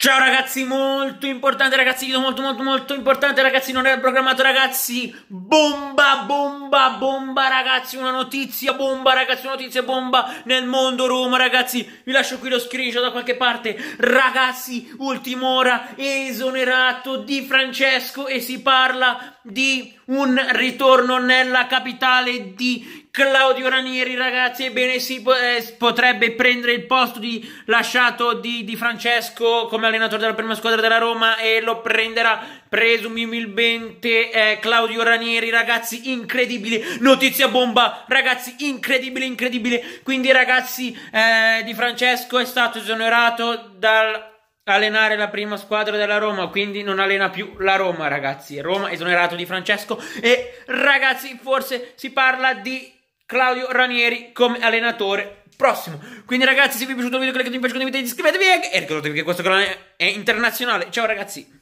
Ciao ragazzi, molto importante ragazzi, molto molto molto importante ragazzi, non era programmato ragazzi, bomba, bomba, bomba ragazzi, una notizia bomba ragazzi, una notizia bomba nel mondo Roma ragazzi, vi lascio qui lo screenshot da qualche parte, ragazzi, ultima ora, esonerato di Francesco e si parla di un ritorno nella capitale di Claudio Ranieri, ragazzi, ebbene si eh, potrebbe prendere il posto di, lasciato di, di, Francesco come allenatore della prima squadra della Roma e lo prenderà presumibilmente eh, Claudio Ranieri, ragazzi, incredibile, notizia bomba, ragazzi, incredibile, incredibile. Quindi, ragazzi, eh, Di Francesco è stato esonerato dal allenare la prima squadra della Roma, quindi non allena più la Roma, ragazzi. Roma esonerato di Francesco e ragazzi, forse si parla di Claudio Ranieri come allenatore prossimo. Quindi ragazzi, se vi è piaciuto il video cliccate mi piace, condividete, iscrivetevi e ricordatevi che questo canale è internazionale. Ciao ragazzi!